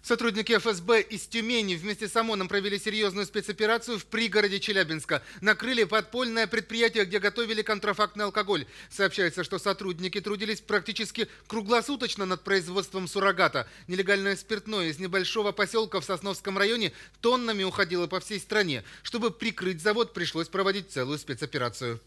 Сотрудники ФСБ из Тюмени вместе с ОМОНом провели серьезную спецоперацию в пригороде Челябинска. Накрыли подпольное предприятие, где готовили контрафактный алкоголь. Сообщается, что сотрудники трудились практически круглосуточно над производством суррогата. Нелегальное спиртное из небольшого поселка в Сосновском районе тоннами уходило по всей стране. Чтобы прикрыть завод, пришлось проводить целую спецоперацию.